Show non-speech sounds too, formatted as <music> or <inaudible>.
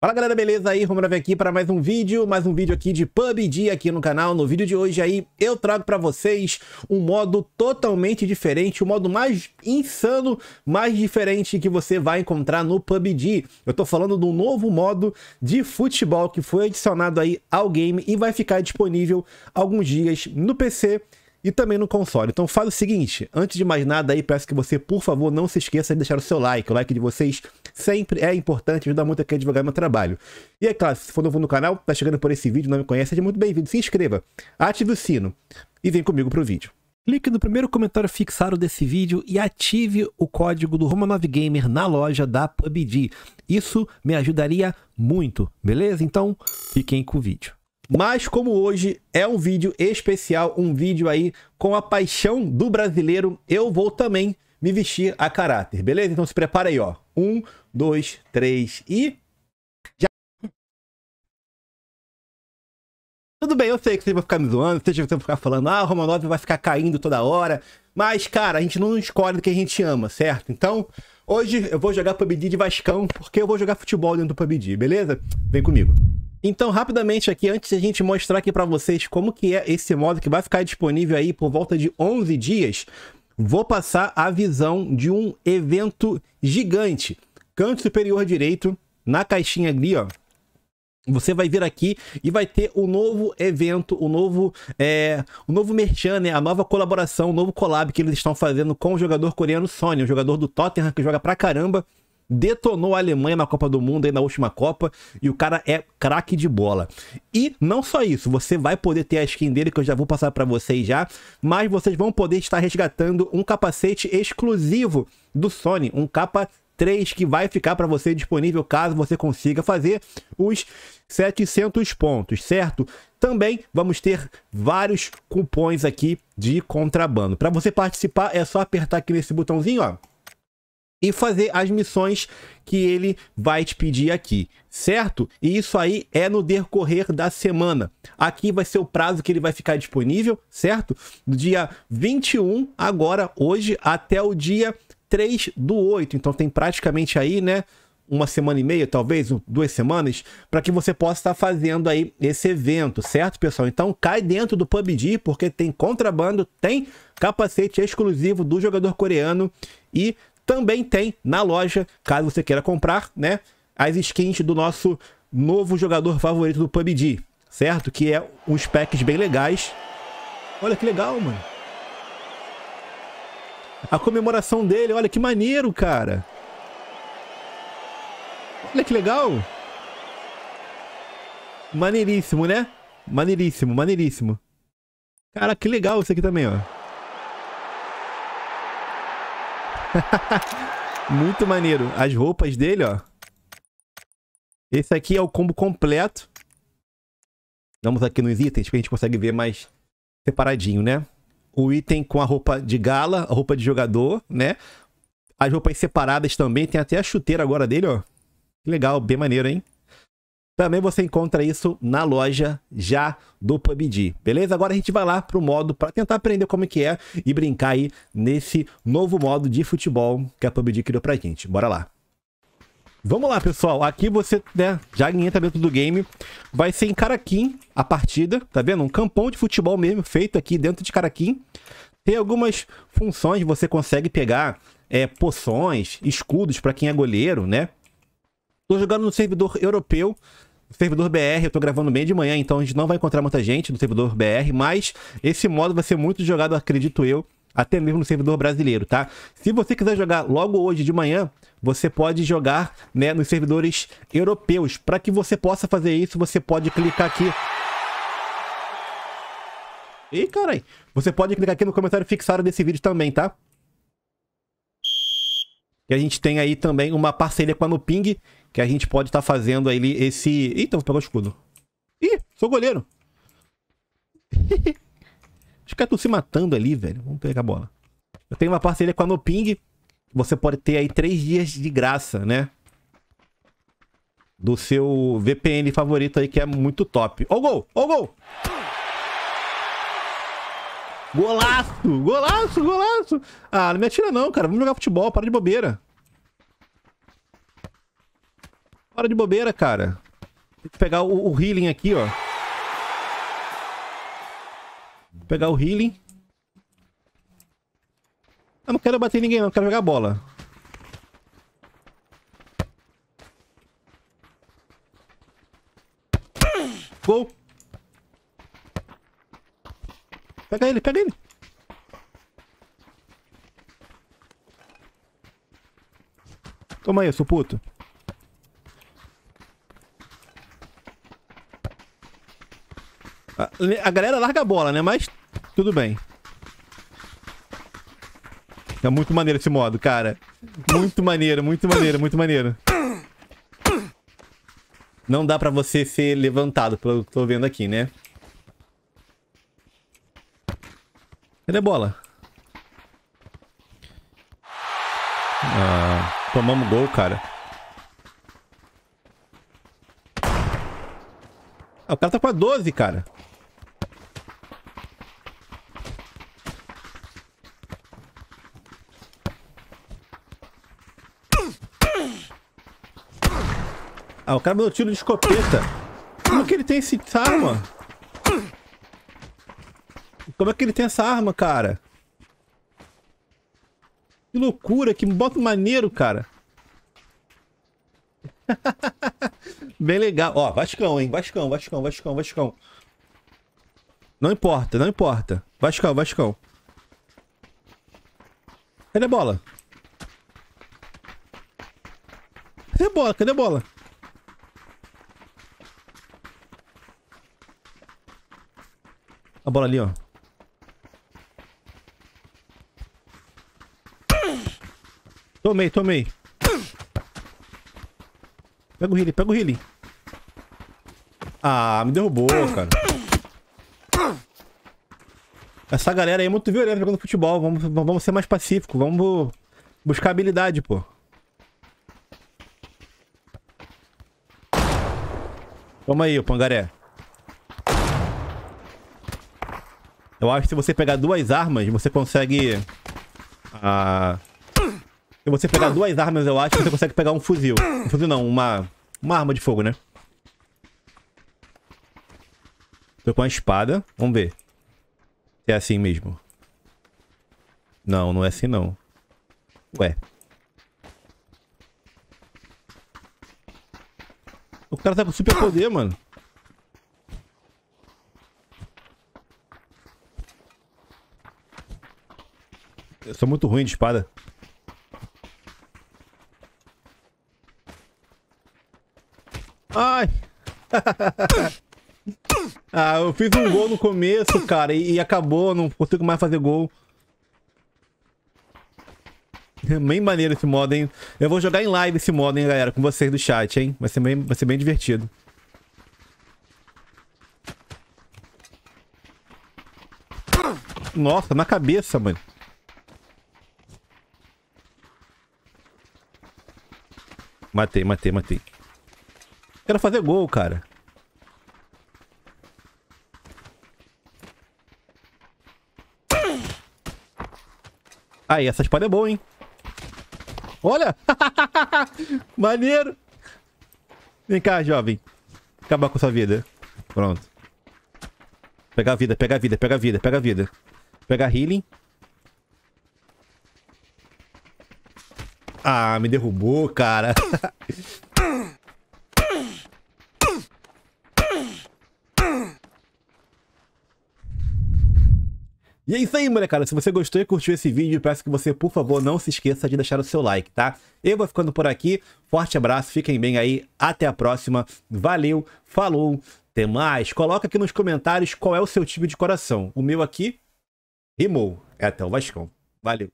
Fala galera, beleza? Aí, vem aqui para mais um vídeo, mais um vídeo aqui de PUBG aqui no canal. No vídeo de hoje aí, eu trago para vocês um modo totalmente diferente, o um modo mais insano, mais diferente que você vai encontrar no PUBG. Eu tô falando do novo modo de futebol que foi adicionado aí ao game e vai ficar disponível alguns dias no PC e também no console. Então faz o seguinte, antes de mais nada aí, peço que você, por favor, não se esqueça de deixar o seu like. O like de vocês sempre é importante, ajuda muito aqui a divulgar meu trabalho. E é claro, se for novo no canal, tá chegando por esse vídeo, não me conhece, seja muito bem-vindo. Se inscreva, ative o sino e vem comigo pro vídeo. Clique no primeiro comentário fixado desse vídeo e ative o código do romanov gamer na loja da PUBG. Isso me ajudaria muito, beleza? Então, fiquem com o vídeo. Mas como hoje é um vídeo especial, um vídeo aí com a paixão do brasileiro, eu vou também me vestir a caráter, beleza? Então se prepara aí, ó. Um, dois, três e... Já... Tudo bem, eu sei que vocês vão ficar me zoando, vocês vão ficar falando, ah, o Romanov vai ficar caindo toda hora. Mas, cara, a gente não escolhe do que a gente ama, certo? Então, hoje eu vou jogar PUBG de Vascão, porque eu vou jogar futebol dentro do PUBG, beleza? Vem comigo. Então, rapidamente aqui, antes de a gente mostrar aqui para vocês como que é esse modo que vai ficar disponível aí por volta de 11 dias, vou passar a visão de um evento gigante. Canto superior direito, na caixinha ali, ó. Você vai vir aqui e vai ter o um novo evento, o um novo, é, o um novo merchan, né? A nova colaboração, o novo collab que eles estão fazendo com o jogador coreano Sony, o jogador do Tottenham que joga pra caramba detonou a Alemanha na Copa do Mundo aí na última Copa e o cara é craque de bola. E não só isso, você vai poder ter a skin dele que eu já vou passar para vocês já, mas vocês vão poder estar resgatando um capacete exclusivo do Sony, um capa 3 que vai ficar para você disponível caso você consiga fazer os 700 pontos, certo? Também vamos ter vários cupons aqui de contrabando. Para você participar é só apertar aqui nesse botãozinho, ó e fazer as missões que ele vai te pedir aqui, certo? E isso aí é no decorrer da semana. Aqui vai ser o prazo que ele vai ficar disponível, certo? Do dia 21, agora, hoje, até o dia 3 do 8. Então tem praticamente aí, né? Uma semana e meia, talvez, duas semanas, para que você possa estar fazendo aí esse evento, certo, pessoal? Então cai dentro do PUBG, porque tem contrabando, tem capacete exclusivo do jogador coreano e também tem na loja, caso você queira comprar, né? As skins do nosso novo jogador favorito do PUBG, certo? Que é uns packs bem legais. Olha que legal, mano. A comemoração dele, olha que maneiro, cara. Olha que legal. Maneiríssimo, né? Maneiríssimo, maneiríssimo. Cara, que legal isso aqui também, ó. <laughs> Muito maneiro. As roupas dele, ó. Esse aqui é o combo completo. Vamos aqui nos itens, que a gente consegue ver mais separadinho, né? O item com a roupa de gala, a roupa de jogador, né? As roupas separadas também. Tem até a chuteira agora dele, ó. Que legal, bem maneiro, hein? Também você encontra isso na loja já do PUBG, beleza? Agora a gente vai lá pro modo para tentar aprender como é que é e brincar aí nesse novo modo de futebol que a PUBG criou pra gente. Bora lá. Vamos lá, pessoal. Aqui você, né, já entra dentro do game. Vai ser em Caraquim a partida, tá vendo? Um campão de futebol mesmo, feito aqui dentro de Caraquim. Tem algumas funções, você consegue pegar é, poções, escudos para quem é goleiro, né? Tô jogando no servidor europeu, servidor BR, eu tô gravando bem de manhã, então a gente não vai encontrar muita gente no servidor BR, mas esse modo vai ser muito jogado, acredito eu, até mesmo no servidor brasileiro, tá? Se você quiser jogar logo hoje de manhã, você pode jogar né, nos servidores europeus. Para que você possa fazer isso, você pode clicar aqui. Ih, carai! Você pode clicar aqui no comentário fixado desse vídeo também, tá? E a gente tem aí também uma parceria com a Nuping, que a gente pode estar tá fazendo aí esse... Eita, vou pegar o escudo. Ih, sou goleiro. <laughs> que caras é estão se matando ali, velho. Vamos pegar a bola. Eu tenho uma parceria com a Nuping. Você pode ter aí três dias de graça, né? Do seu VPN favorito aí, que é muito top. Ó o gol! Ó o gol! Golaço! Golaço! Golaço! Ah, não me atira não, cara. Vamos jogar futebol. Para de bobeira. Para de bobeira, cara. Tem que pegar o, o healing aqui, ó. Vou pegar o healing. Eu não quero bater ninguém não. Quero jogar bola. Gol! Pega ele, pega ele. Toma aí, seu puto. A, a galera larga a bola, né? Mas tudo bem. É muito maneiro esse modo, cara. Muito maneiro, muito maneiro, muito maneiro. Não dá pra você ser levantado, pelo que eu tô vendo aqui, né? Cadê a bola? Ah, tomamos gol, cara. Ah, o cara tá com a 12, cara. Ah, o cara me deu tiro de escopeta. Como que ele tem esse arma? Como é que ele tem essa arma, cara? Que loucura, que bota maneiro, cara. <laughs> Bem legal. Ó, Vascão, hein? Vascão, Vascão, Vascão, Vascão. Não importa, não importa. Vascão, Vascão. Cadê a bola? Cadê a bola? Cadê a bola? A bola ali, ó. Tomei, tomei. Pega o healing, pega o healing. Ah, me derrubou, cara. Essa galera aí é muito violenta jogando futebol. Vamos, vamos ser mais pacíficos. Vamos buscar habilidade, pô. Toma aí, o pangaré. Eu acho que se você pegar duas armas, você consegue... Ah, se você pegar duas armas, eu acho, você consegue pegar um fuzil. Um fuzil não, uma, uma arma de fogo, né? Tô com a espada. Vamos ver. Se é assim mesmo. Não, não é assim não. Ué. O cara tá com super poder, mano. Eu sou muito ruim de espada. Ai! <laughs> ah, eu fiz um gol no começo, cara, e, e acabou, não consigo mais fazer gol. É bem maneiro esse modo, hein? Eu vou jogar em live esse modo, hein, galera, com vocês do chat, hein? Vai ser bem, vai ser bem divertido. Nossa, na cabeça, mano. Matei, matei, matei. Quero fazer gol, cara. Aí, essa espada é boa, hein? Olha! <laughs> Maneiro! Vem cá, jovem. Acabar com sua vida. Pronto. Pega a vida, pega a vida, pega a vida, pega a vida. Pega a healing. Ah, me derrubou, cara. <laughs> E é isso aí, molecada. Se você gostou e curtiu esse vídeo, peço que você, por favor, não se esqueça de deixar o seu like, tá? Eu vou ficando por aqui. Forte abraço, fiquem bem aí. Até a próxima. Valeu, falou, até mais. Coloca aqui nos comentários qual é o seu time de coração. O meu aqui rimou. É até o Vascão. Valeu.